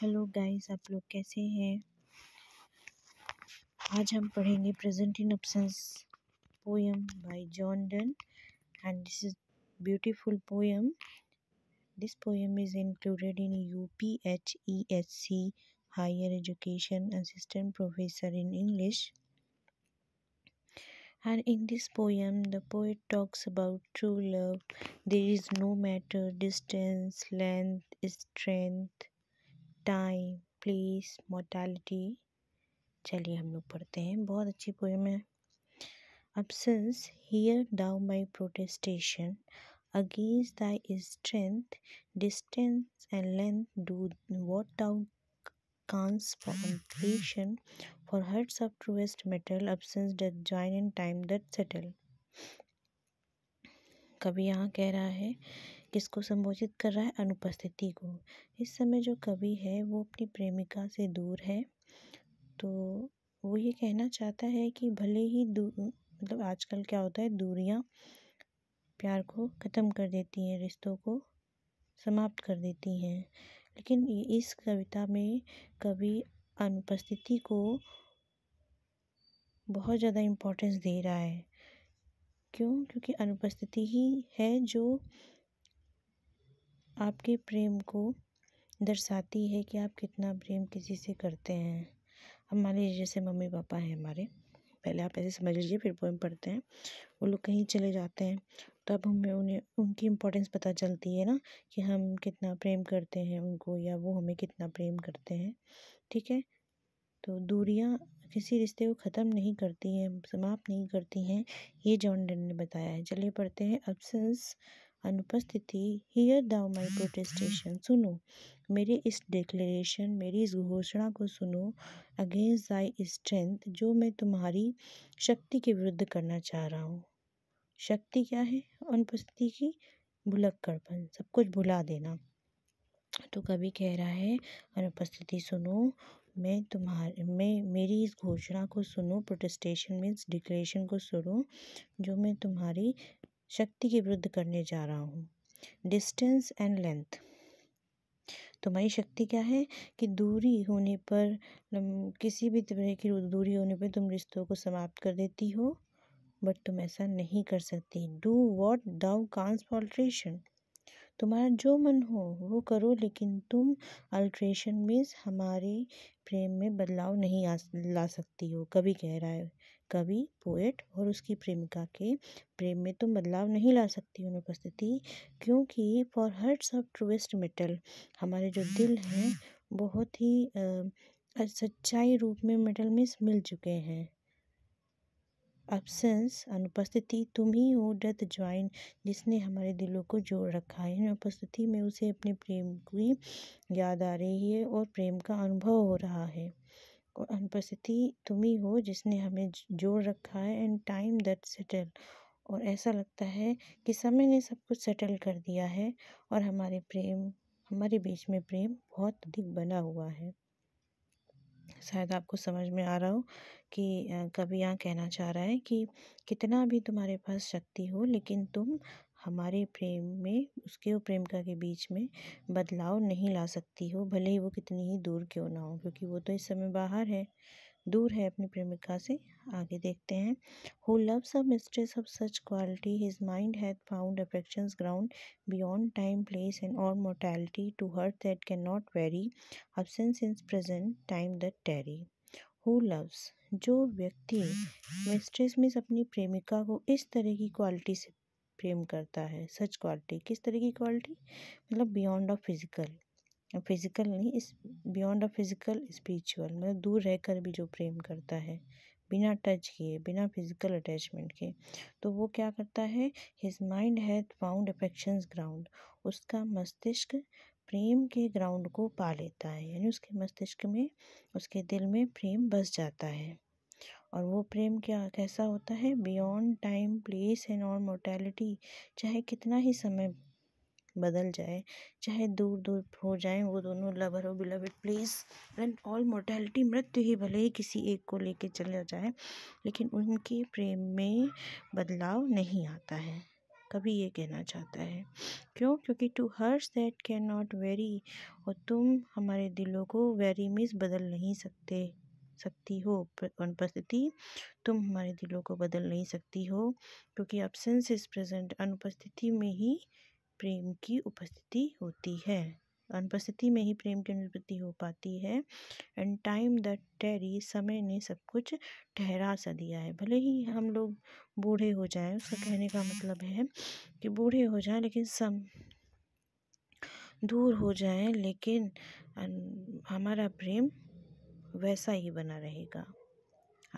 Hello guys आप लोग कैसे हैं आज हम पढ़ेंगे present in absence poem by John Donne and this is beautiful poem this poem is included in U P H E S C higher education assistant professor in English and in this poem the poet talks about true love there is no matter distance length strength time place mortality चलिए हम लोग पढ़ते हैं बहुत अच्छी poem है absence hear thou my protestation against thy strength distance and length do what thou concession for hearts of truest mettle absence doth join in time doth settle कभी यहाँ कह रहा है किसको संबोधित कर रहा है अनुपस्थिति को इस समय जो कवि है वो अपनी प्रेमिका से दूर है तो वो ये कहना चाहता है कि भले ही मतलब आजकल क्या होता है दूरियां प्यार को ख़त्म कर देती हैं रिश्तों को समाप्त कर देती हैं लेकिन इस कविता में कवि अनुपस्थिति को बहुत ज़्यादा इम्पोर्टेंस दे रहा है क्यों क्योंकि अनुपस्थिति ही है जो आपके प्रेम को दर्शाती है कि आप कितना प्रेम किसी से करते हैं अब मान लीजिए जैसे मम्मी पापा हैं हमारे पहले आप ऐसे समझ लीजिए फिर पोएम पढ़ते हैं वो लोग कहीं चले जाते हैं तो अब हमें उन्हें उनकी इम्पोर्टेंस पता चलती है ना कि हम कितना प्रेम करते हैं उनको या वो हमें कितना प्रेम करते हैं ठीक है तो दूरियां किसी रिश्ते को ख़त्म नहीं करती हैं समाप्त नहीं करती हैं ये जॉन डन ने बताया है चलिए पढ़ते हैं अब्सेंस अनुपस्थिति हियर दाउ माई प्रोटेस्टेशन सुनो मेरे इस डिक्लेरेशन मेरी इस घोषणा को सुनो अगेंस्ट दाई स्ट्रेंथ जो मैं तुम्हारी शक्ति के विरुद्ध करना चाह रहा हूँ शक्ति क्या है अनुपस्थिति की भुलक्कड़पन सब कुछ भुला देना तो कभी कह रहा है अनुपस्थिति सुनो मैं तुम्हारे मैं मेरी इस घोषणा को सुनो प्रोटेस्टेशन मीन्स डिक्लेरेशन को सुनो जो मैं तुम्हारी शक्ति के विरुद्ध करने जा रहा हूँ डिस्टेंस एंड लेंथ तुम्हारी शक्ति क्या है कि दूरी होने पर किसी भी तरह की दूरी होने पर तुम रिश्तों को समाप्त कर देती हो बट तुम ऐसा नहीं कर सकती do what thou canst alteration तुम्हारा जो मन हो वो करो लेकिन तुम अल्ट्रेशन मीन्स हमारे प्रेम में बदलाव नहीं आ ला सकती हो कभी कह रहा है कवि पोएट और उसकी प्रेमिका के प्रेम में तुम बदलाव नहीं ला सकती अनुपस्थिति क्योंकि for hearts of truest mettle हमारे जो दिल हैं बहुत ही सच्चाई रूप में मेटल में मिल चुके हैं अपसेंस अनुपस्थिति तुम ही हो डेथ ज्वाइन जिसने हमारे दिलों को जोड़ रखा है अनुपस्थिति में उसे अपने प्रेम की याद आ रही है और प्रेम का अनुभव हो रहा है अनुपस्थिति तुम ही हो जिसने हमें जोड़ रखा है एंड टाइम दैट सेटल और ऐसा लगता है कि समय ने सब कुछ सेटल कर दिया है और हमारे प्रेम हमारे बीच में प्रेम बहुत अधिक बना हुआ है शायद आपको समझ में आ रहा हो कि कभी यहाँ कहना चाह रहा है कि कितना भी तुम्हारे पास शक्ति हो लेकिन तुम हमारे प्रेम में उसके और प्रेमिका के बीच में बदलाव नहीं ला सकती हो भले ही वो कितनी ही दूर क्यों ना हो क्योंकि वो तो इस समय बाहर है दूर है अपनी प्रेमिका से आगे देखते हैं who loves a mistress of such quality his mind hath found affection ground beyond time place and all mortality to heart that can not vary absence in present time that tarry who loves जो व्यक्ति mistress hmm. Miss अपनी प्रेमिका को इस तरह की quality से प्रेम करता है सच क्वालिटी किस तरह की क्वालिटी मतलब बियॉन्ड ऑफ फिज़िकल फिज़िकल नहीं इस बियॉन्ड ऑफ फिज़िकल स्पिरिचुअल मतलब दूर रहकर भी जो प्रेम करता है बिना टच किए बिना फिजिकल अटैचमेंट के तो वो क्या करता है his mind hath found affections ground उसका मस्तिष्क प्रेम के ग्राउंड को पा लेता है यानी उसके मस्तिष्क में उसके दिल में प्रेम बस जाता है और वो प्रेम क्या कैसा होता है बियॉन्ड टाइम प्लेस एंड और मोर्टेलिटी चाहे कितना ही समय बदल जाए चाहे दूर दूर हो जाए वो दोनों लवर हो it place and all mortality मृत्यु ही भले ही किसी एक को लेके चला जाए लेकिन उनके प्रेम में बदलाव नहीं आता है कभी ये कहना चाहता है क्यों क्योंकि to hearts that can not vary और तुम हमारे दिलों को वेरी मीन्स बदल नहीं सकते सकती हो अनुपस्थिति तुम हमारे दिलों को बदल नहीं सकती हो क्योंकि एबसेंस इज प्रेजेंट अनुपस्थिति में ही प्रेम की उपस्थिति होती है अनुपस्थिति में ही प्रेम की अनुपस्थिति हो पाती है एंड टाइम द टेरी समय ने सब कुछ ठहरा सा दिया है भले ही हम लोग बूढ़े हो जाएं उसका कहने का मतलब है कि बूढ़े हो जाएं लेकिन सम दूर हो जाएं लेकिन हमारा प्रेम वैसा ही बना रहेगा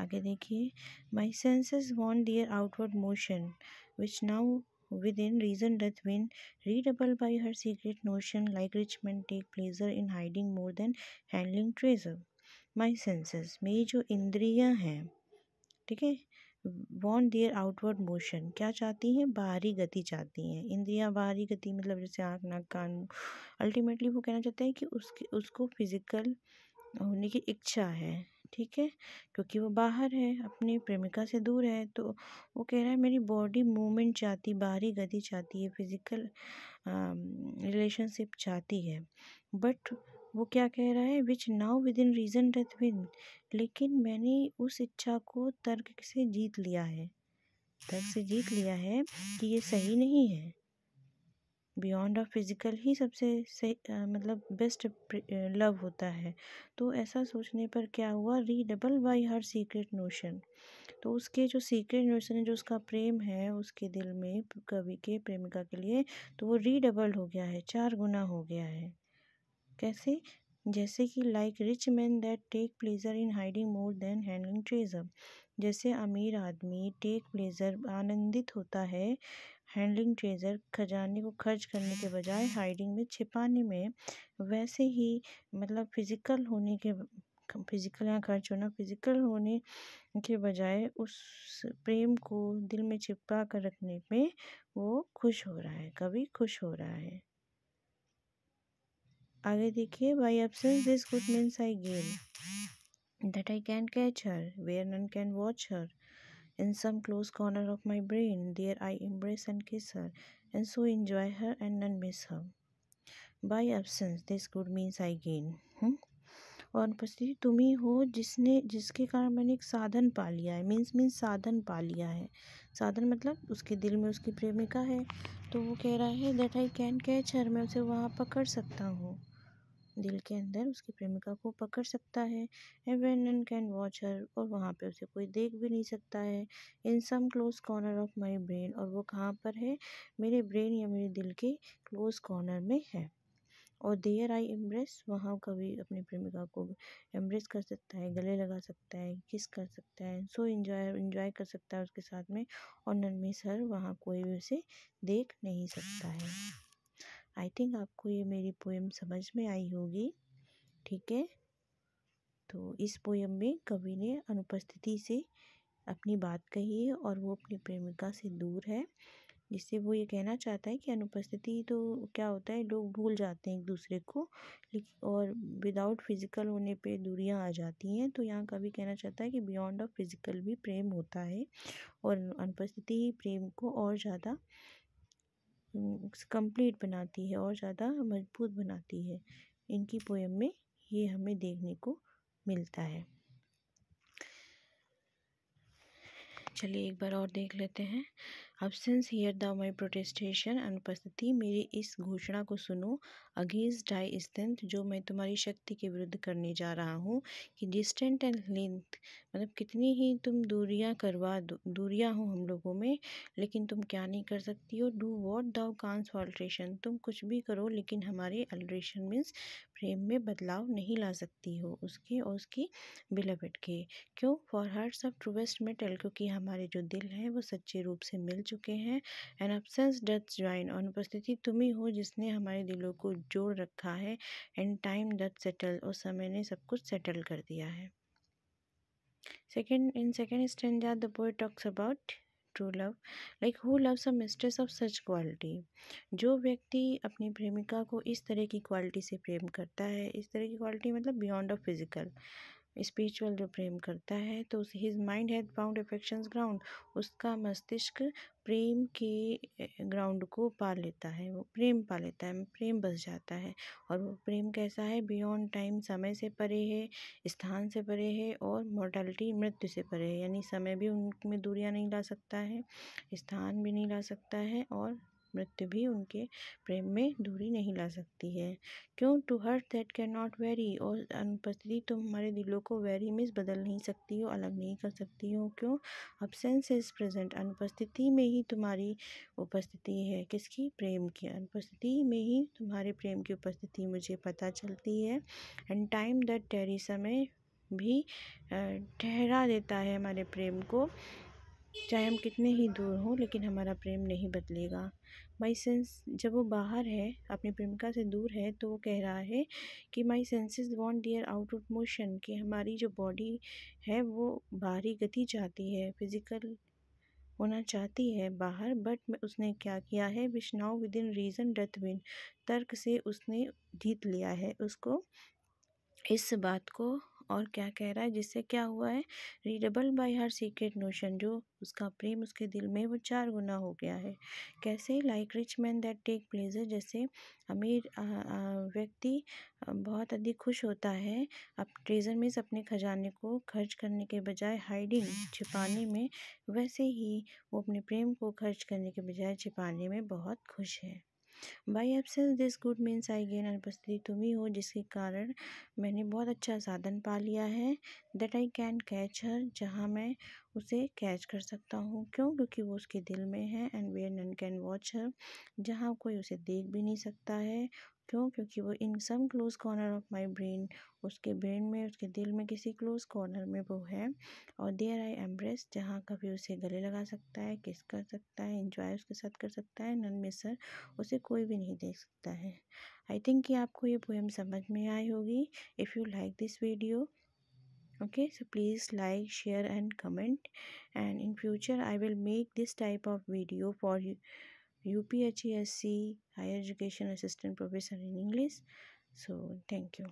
आगे देखिए my senses want their outward motion which now within reason doth win redoubled by her secret notion like rich man take pleasure in hiding more than handling treasure my senses मेरी जो इंद्रियाँ हैं ठीक है want there outward motion क्या चाहती हैं बाहरी गति चाहती हैं इंद्रियाँ बाहरी गति मतलब जैसे आँख नाक कान अल्टीमेटली वो कहना चाहते हैं कि उसके उसको फिज़िकल होने की इच्छा है ठीक है क्योंकि वो बाहर है अपनी प्रेमिका से दूर है तो वो कह रहा है मेरी बॉडी मूवमेंट चाहती बाहरी गति चाहती है फिज़िकल रिलेशनशिप चाहती है बट वो क्या कह रहा है which now within reason doth win लेकिन मैंने उस इच्छा को तर्क से जीत लिया है तर्क से जीत लिया है कि ये सही नहीं है बियॉन्ड अ फिज़िकल ही सबसे सही मतलब बेस्ट लव होता है तो ऐसा सोचने पर क्या हुआ double by her secret notion तो उसके जो सीक्रेट नोशन है जो उसका प्रेम है उसके दिल में कवि के प्रेमिका के लिए तो वो रीडबल हो गया है चार गुना हो गया है कैसे जैसे कि like rich man that take pleasure in hiding more than handling treasure जैसे अमीर आदमी टेक प्लेजर आनंदित होता है हैंडलिंग ट्रेजर खजाने को खर्च करने के बजाय हाइडिंग में छिपाने में वैसे ही मतलब फिज़िकल होने के फिज़िकल यहाँ खर्च होना फिज़िकल होने के बजाय उस प्रेम को दिल में छिपा कर रखने में वो खुश हो रहा है कभी खुश हो रहा है आगे देखिए by absence this good means I gain that I can catch her where none can watch her In some close corner of my brain, there I embrace and kiss her, and so enjoy her and none miss her. By absence, this good means I gain. Hmm? और उपस्थिति तुम ही हो जिसने जिसके कारण मैंने एक साधन पा लिया है मीन्स मीन्स साधन पा लिया है साधन मतलब उसके दिल में उसकी प्रेमिका है तो वो कह रहा है that I can catch her मैं उसे वहाँ पकड़ सकता हूँ दिल के अंदर उसकी प्रेमिका को पकड़ सकता है एवेनन कैन वॉच हर और वहाँ पे उसे कोई देख भी नहीं सकता है in some close corner of my brain और वो कहाँ पर है मेरे ब्रेन या मेरे दिल के क्लोज कॉर्नर में है और देयर आई एम्ब्रेस वहाँ कभी अपनी प्रेमिका को एम्ब्रेस कर सकता है गले लगा सकता है किस कर सकता है सो इन्जॉय इन्जॉय कर सकता है उसके साथ में और नरमी सर वहाँ कोई भी उसे देख नहीं सकता है आई थिंक आपको ये मेरी पोएम समझ में आई होगी ठीक है तो इस पोएम में कवि ने अनुपस्थिति से अपनी बात कही है और वो अपनी प्रेमिका से दूर है जिससे वो ये कहना चाहता है कि अनुपस्थिति तो क्या होता है लोग भूल जाते हैं एक दूसरे को और विदाउट फिज़िकल होने पे दूरियां आ जाती हैं तो यहाँ कभी कहना चाहता है कि बियॉन्ड ऑफ फिज़िकल भी प्रेम होता है और अनुपस्थिति ही प्रेम को और ज़्यादा कंप्लीट बनाती है और ज़्यादा मजबूत बनाती है इनकी पोएम में ये हमें देखने को मिलता है चलिए एक बार और देख लेते हैं absence hear the my protestation अनुपस्थिति मेरी इस घोषणा को सुनो अगेंस्ट डाई स्टेंथ जो मैं तुम्हारी शक्ति के विरुद्ध करने जा रहा हूँ कि डिस्टेंट एंड लेंथ मतलब कितनी ही तुम दूरियाँ करवा दो दूरियाँ हो हम लोगों में लेकिन तुम क्या नहीं कर सकती हो do what thou canst alteration तुम कुछ भी करो लेकिन हमारे अल्ट्रेशन मीन्स प्रेम में बदलाव नहीं ला सकती हो उसके और उसकी बिलवेट के क्यों for hearts of truest mettle क्योंकि हमारे जो दिल हैं वो सच्चे रूप से मिल चुके हैं एन एब्सेंस डथ ज्वाइन और उपस्थिति तुम ही हो जिसने हमारे दिलों को जोड़ रखा है एंड टाइम डथ सेटल और समय ने सब कुछ सेटल कर दिया है second in second stanza the boy talks about true love like who loves a mistress of such quality जो व्यक्ति अपनी प्रेमिका को इस तरह की क्वालिटी से प्रेम करता है इस तरह की क्वालिटी मतलब बियॉन्ड ऑफ फिजिकल स्पिरिचुअल जो प्रेम करता है तो उस his mind hath found affections ground उसका मस्तिष्क प्रेम के ग्राउंड को पा लेता है वो प्रेम पा लेता है प्रेम बस जाता है और वो प्रेम कैसा है बियॉन्ड टाइम समय से परे है स्थान से परे है और मोर्टैलिटी मृत्यु से परे है यानी समय भी उनमें दूरियां नहीं ला सकता है स्थान भी नहीं ला सकता है और मृत्यु भी उनके प्रेम में दूरी नहीं ला सकती है क्यों to heart that can not vary और अनुपस्थिति तुम हमारे दिलों को वेरी मिस बदल नहीं सकती हो अलग नहीं कर सकती हो क्यों अबसेंस इज़ प्रेजेंट अनुपस्थिति में ही तुम्हारी उपस्थिति है किसकी प्रेम की अनुपस्थिति में ही तुम्हारे प्रेम की उपस्थिति मुझे पता चलती है एंड टाइम दैट टेरी समय भी ठहरा देता है हमारे प्रेम को चाहे हम कितने ही दूर हों लेकिन हमारा प्रेम नहीं बदलेगा माई सेंस जब वो बाहर है अपनी प्रेमिका से दूर है तो वो कह रहा है कि my senses want their out of motion कि हमारी जो बॉडी है वो बाहरी गति चाहती है फिज़िकल होना चाहती है बाहर बट उसने क्या किया है which now within reason doth win win तर्क से उसने जीत लिया है उसको इस बात को और क्या कह रहा है जिससे क्या हुआ है redoubled by her secret notion जो उसका प्रेम उसके दिल में वो चार गुना हो गया है कैसे like rich man that take pleasure जैसे अमीर व्यक्ति बहुत अधिक खुश होता है अब ट्रेजर मीन्स अपने खजाने को खर्च करने के बजाय हाइडिंग छिपाने में वैसे ही वो अपने प्रेम को खर्च करने के बजाय छिपाने में बहुत खुश है by absence this good means I gain अनुपस्थिति तुम ही हो जिसके कारण मैंने बहुत अच्छा साधन पा लिया है that I can catch her जहाँ मैं उसे कैच कर सकता हूँ क्यों क्योंकि वो उसके दिल में है and where none can watch her जहाँ कोई उसे देख भी नहीं सकता है क्यों क्योंकि वो in some close corner of my brain उसके ब्रेन में उसके दिल में किसी क्लोज कॉर्नर में वो है और देयर आई एम्ब्रेस जहाँ कभी उसे गले लगा सकता है किस कर सकता है इंजॉय उसके साथ कर सकता है नन में सर उसे कोई भी नहीं देख सकता है आई थिंक कि आपको ये पोएम समझ में आई होगी if you like this video okay so please like share and comment and in future I will make this type of video for you UPHESC Higher Education Assistant Professor in English. So, thank you.